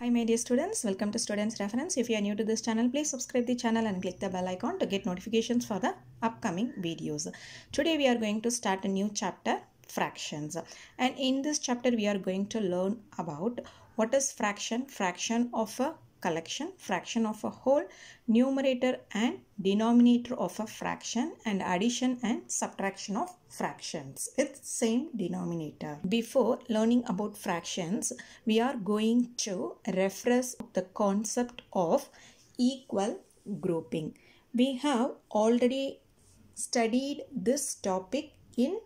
Hi my dear students, welcome to Students Reference. If you are new to this channel, please subscribe the channel and click the bell icon to get notifications for the upcoming videos. Today we are going to start a new chapter, Fractions. And in this chapter we are going to learn about what is fraction, fraction of a collection, fraction of a whole, numerator and denominator of a fraction and addition and subtraction of fractions with same denominator. Before learning about fractions, we are going to reference the concept of equal grouping. We have already studied this topic in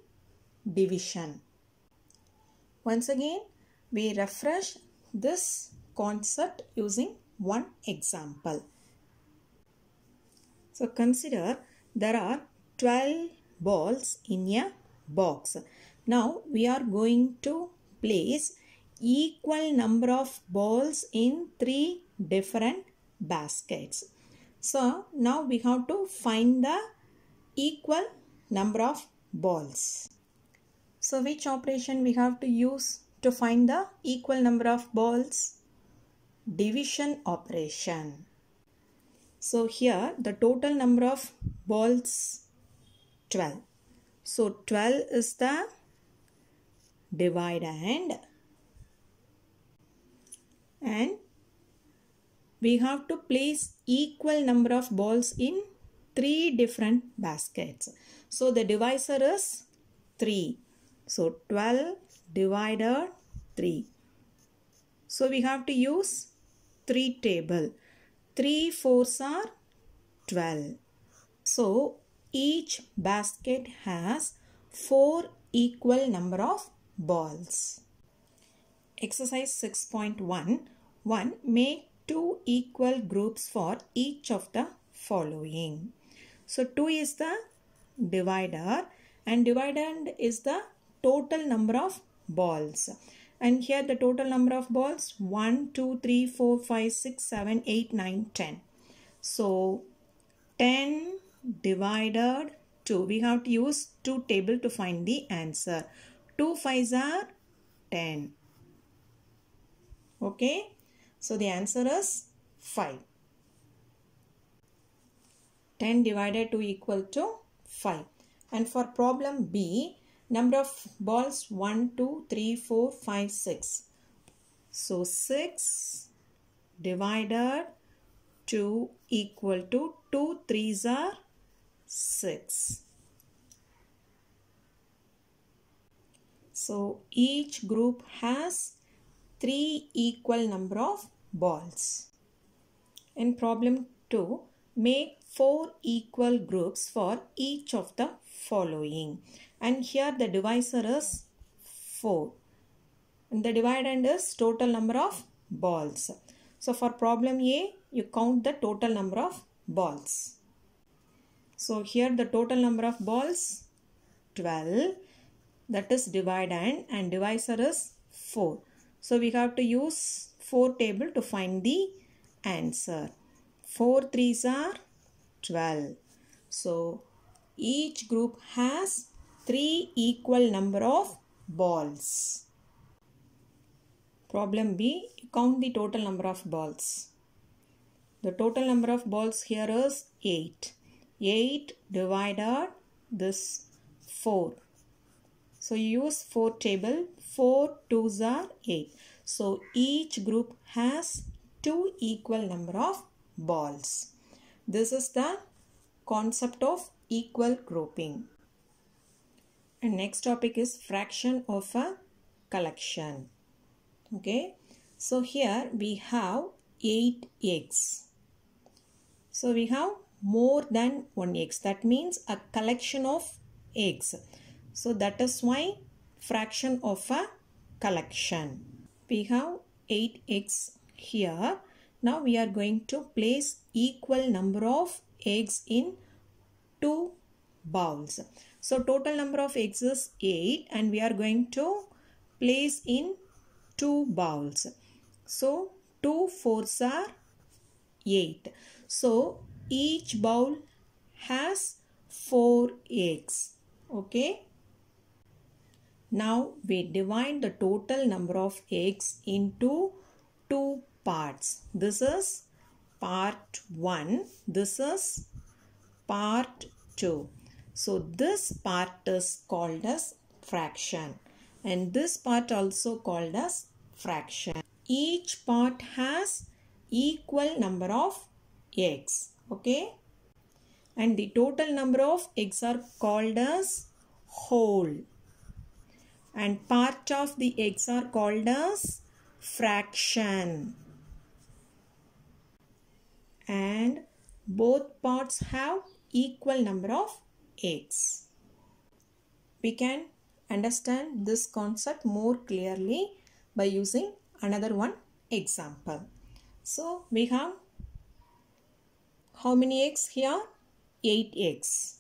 division. Once again, we refresh this concept using one example. So consider there are 12 balls in a box. Now we are going to place equal number of balls in three different baskets. So now we have to find the equal number of balls. So which operation we have to use to find the equal number of balls? division operation. So here the total number of balls 12. So 12 is the divide and and we have to place equal number of balls in three different baskets. So the divisor is 3. So 12 divided 3. So we have to use 3 table. 3 fours are 12. So, each basket has 4 equal number of balls. Exercise 6.1 1. Make 2 equal groups for each of the following. So 2 is the divider and dividend is the total number of balls and here the total number of balls 1 2 3 4 5 6 7 8 9 10 so 10 divided 2 we have to use 2 table to find the answer 2 5s are 10 okay so the answer is 5 10 divided 2 equal to 5 and for problem B Number of balls 1, 2, 3, 4, 5, 6. So 6 divided 2 equal to 2 threes are 6. So each group has 3 equal number of balls. In problem 2, make 4 equal groups for each of the following and here the divisor is 4 and the dividend is total number of balls. So for problem A you count the total number of balls. So here the total number of balls 12 that is dividend and divisor is 4. So we have to use 4 table to find the answer. 4 3s are 12. So each group has 3 equal number of balls. Problem B, count the total number of balls. The total number of balls here is 8. 8 divided this 4. So you use 4 table. 4 2s are 8. So each group has 2 equal number of balls. This is the concept of equal grouping. And next topic is fraction of a collection. Okay. So here we have 8 eggs. So we have more than 1 eggs. That means a collection of eggs. So that is why fraction of a collection. We have 8 eggs here. Now we are going to place equal number of eggs in two bowls. So total number of eggs is 8 and we are going to place in 2 bowls. So 2 fours are 8. So each bowl has 4 eggs. Okay. Now we divide the total number of eggs into 2 parts. This is part 1. This is part 2. So this part is called as fraction and this part also called as fraction. Each part has equal number of eggs. Okay. And the total number of eggs are called as whole. And part of the eggs are called as fraction. And both parts have equal number of eggs. We can understand this concept more clearly by using another one example. So we have how many eggs here? 8 eggs.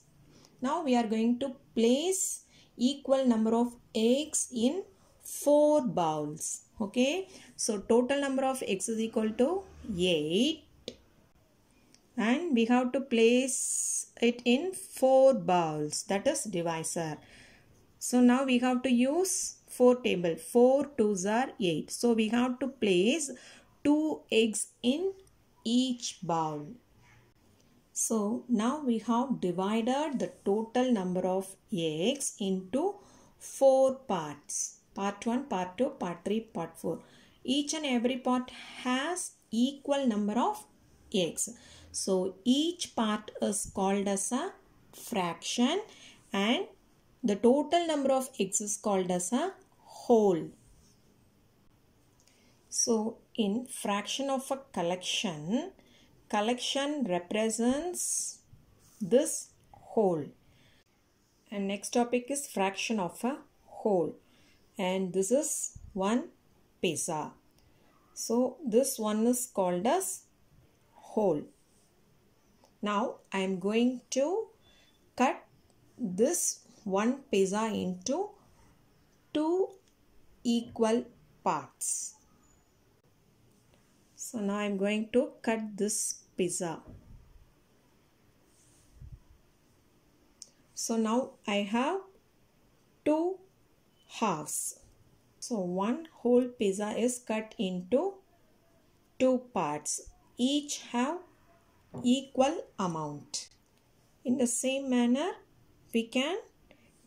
Now we are going to place equal number of eggs in 4 bowls. Okay. So total number of eggs is equal to 8 and we have to place it in four bowls that is divisor so now we have to use four table four twos are eight so we have to place two eggs in each bowl so now we have divided the total number of eggs into four parts part 1 part 2 part 3 part 4 each and every part has equal number of eggs so each part is called as a fraction and the total number of x is called as a whole. So in fraction of a collection, collection represents this whole. And next topic is fraction of a whole. And this is 1 pesa. So this one is called as whole. Now I am going to cut this one pizza into two equal parts. So now I am going to cut this pizza. So now I have two halves. So one whole pizza is cut into two parts. Each have equal amount. In the same manner, we can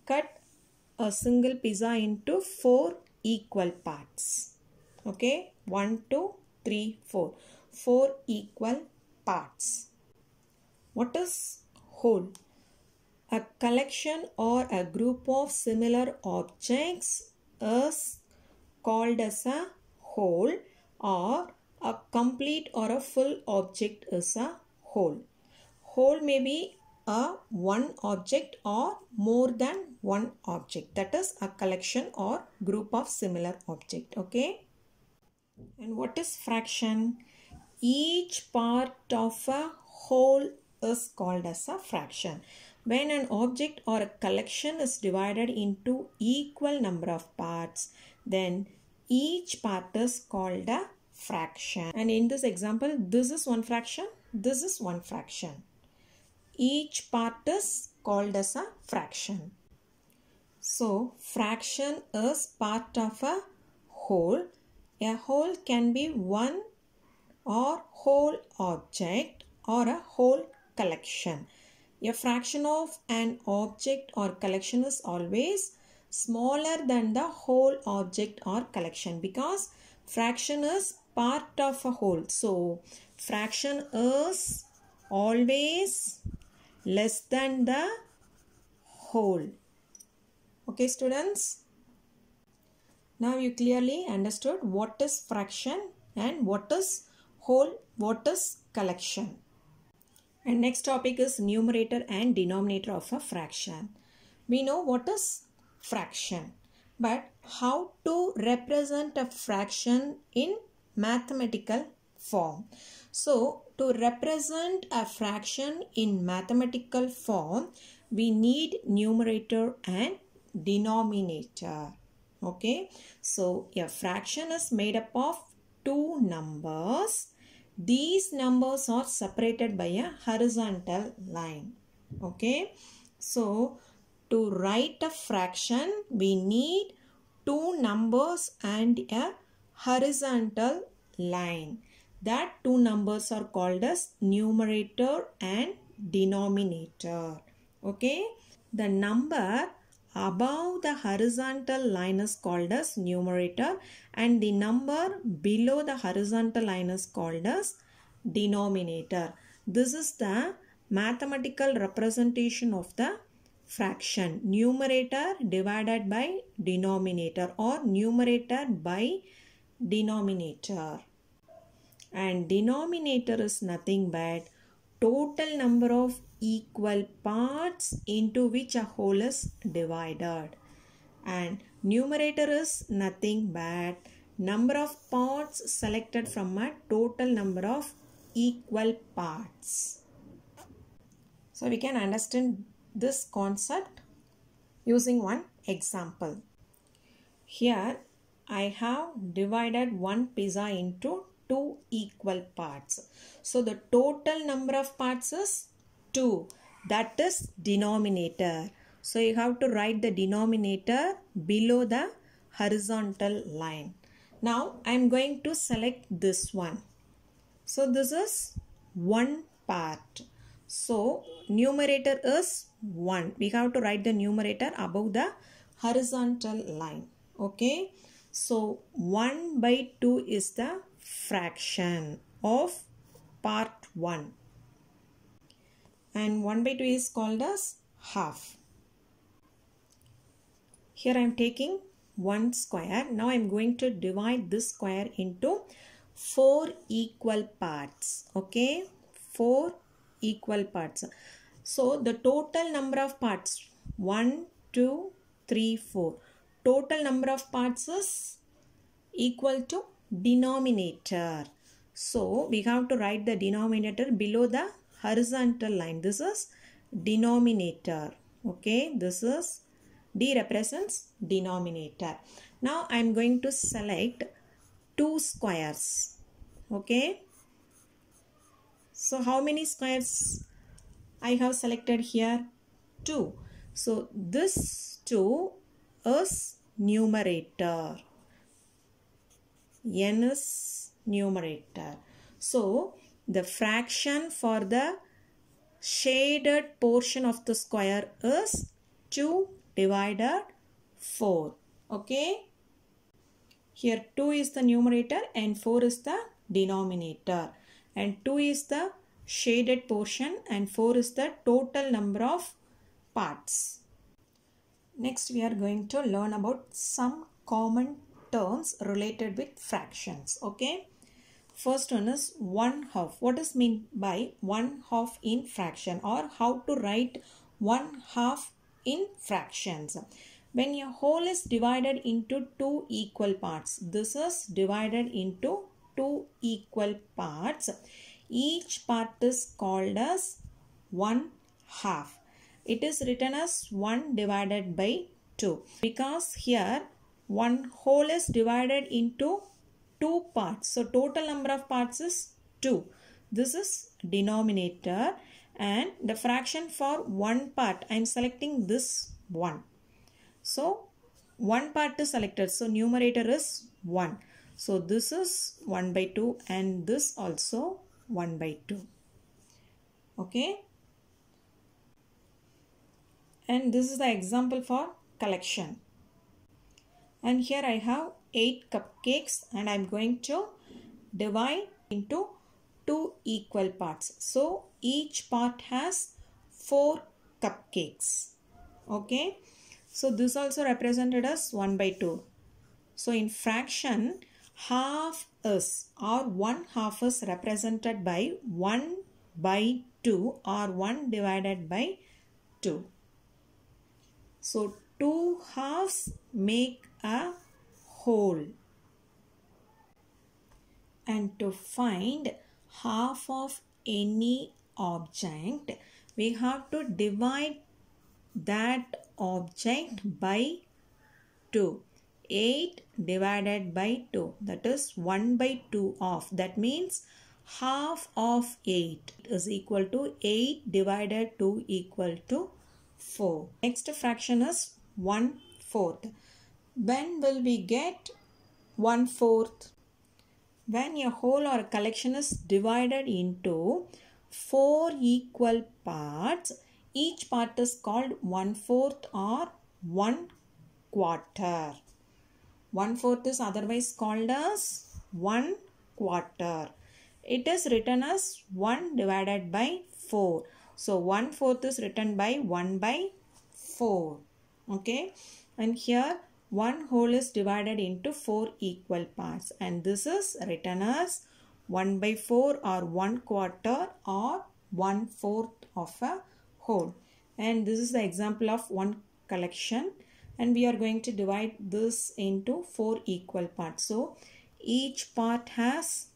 cut a single pizza into 4 equal parts. Okay, one, two, 4. 4 equal parts. What is whole? A collection or a group of similar objects is called as a whole or a complete or a full object is a whole. Whole may be a one object or more than one object that is a collection or group of similar object okay and what is fraction each part of a whole is called as a fraction when an object or a collection is divided into equal number of parts then each part is called a fraction and in this example this is one fraction this is one fraction each part is called as a fraction so fraction is part of a whole a whole can be one or whole object or a whole collection a fraction of an object or collection is always smaller than the whole object or collection because fraction is part of a whole. So, fraction is always less than the whole. Okay, students. Now you clearly understood what is fraction and what is whole, what is collection. And next topic is numerator and denominator of a fraction. We know what is fraction, but how to represent a fraction in mathematical form. So to represent a fraction in mathematical form, we need numerator and denominator. Okay, so a fraction is made up of two numbers. These numbers are separated by a horizontal line. Okay, so to write a fraction, we need two numbers and a horizontal line. That two numbers are called as numerator and denominator. Okay. The number above the horizontal line is called as numerator and the number below the horizontal line is called as denominator. This is the mathematical representation of the fraction numerator divided by denominator or numerator by denominator and denominator is nothing but total number of equal parts into which a whole is divided and numerator is nothing but number of parts selected from a total number of equal parts so we can understand this concept using one example. Here I have divided one pizza into two equal parts. So the total number of parts is 2 that is denominator. So you have to write the denominator below the horizontal line. Now I am going to select this one. So this is one part. So numerator is 1. We have to write the numerator above the horizontal line. Okay. So 1 by 2 is the fraction of part 1. And 1 by 2 is called as half. Here I am taking 1 square. Now I am going to divide this square into 4 equal parts. Okay. 4 equal parts. So the total number of parts 1, 2, 3, 4. Total number of parts is equal to denominator. So we have to write the denominator below the horizontal line. This is denominator. Okay, this is D represents denominator. Now I am going to select two squares. Okay. So how many squares I have selected here 2. So this 2 is numerator. n is numerator. So the fraction for the shaded portion of the square is 2 divided 4. Okay. Here 2 is the numerator and 4 is the denominator. And 2 is the shaded portion and 4 is the total number of parts. Next we are going to learn about some common terms related with fractions. Okay. First one is one half. What is mean by one half in fraction or how to write one half in fractions? When your whole is divided into two equal parts, this is divided into two equal parts each part is called as 1 half. It is written as 1 divided by 2 because here one whole is divided into two parts. So total number of parts is 2. This is denominator and the fraction for one part. I am selecting this one. So one part is selected. So numerator is 1. So this is 1 by 2 and this also 1 by 2 okay and this is the example for collection and here I have 8 cupcakes and I'm going to divide into 2 equal parts so each part has 4 cupcakes okay so this also represented as 1 by 2 so in fraction half us, or 1 half is represented by 1 by 2 or 1 divided by 2. So 2 halves make a whole. And to find half of any object, we have to divide that object by 2. 8 divided by 2 that is 1 by 2 of that means half of 8 is equal to 8 divided 2 equal to 4. Next fraction is 1 fourth. When will we get 1 fourth? When a whole or a collection is divided into 4 equal parts, each part is called 1 fourth or 1 quarter. 1 fourth is otherwise called as 1 quarter. It is written as 1 divided by 4. So 1 fourth is written by 1 by 4. Okay. And here one whole is divided into 4 equal parts. And this is written as 1 by 4 or 1 quarter or 1 fourth of a whole. And this is the example of one collection and we are going to divide this into four equal parts. So each part has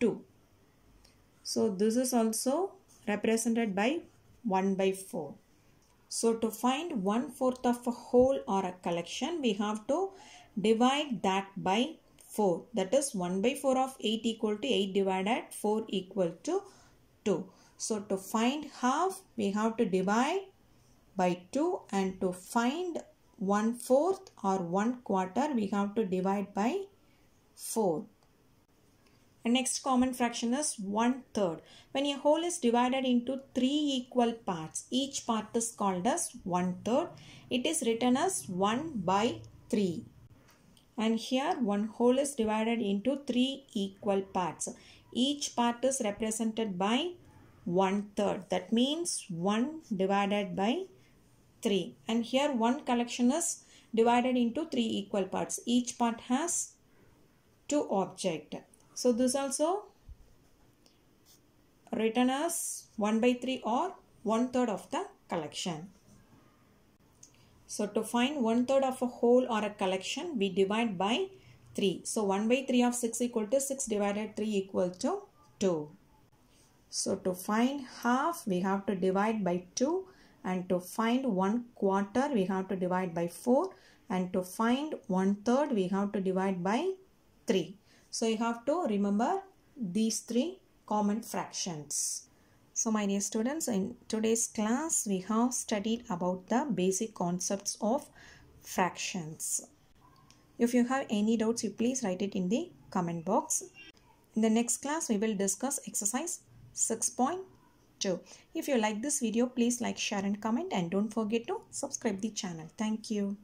two. So this is also represented by 1 by 4. So to find 1 fourth of a whole or a collection, we have to divide that by 4. That is 1 by 4 of 8 equal to 8 divided 4 equal to 2. So to find half, we have to divide by 2 and to find 1 fourth or 1 quarter we have to divide by 4. The next common fraction is 1 third. When a whole is divided into 3 equal parts, each part is called as 1 third. It is written as 1 by 3. And here one whole is divided into 3 equal parts. Each part is represented by 1 third. That means 1 divided by 3 and here one collection is divided into three equal parts each part has two object so this also written as 1 by 3 or one third of the collection so to find one third of a whole or a collection we divide by 3 so 1 by 3 of 6 equal to 6 divided 3 equal to 2 so to find half we have to divide by 2 and to find one quarter we have to divide by 4 and to find one third we have to divide by 3. So you have to remember these three common fractions. So my dear students in today's class we have studied about the basic concepts of fractions. If you have any doubts you please write it in the comment box. In the next class we will discuss exercise 6 too. If you like this video, please like, share and comment and don't forget to subscribe the channel. Thank you.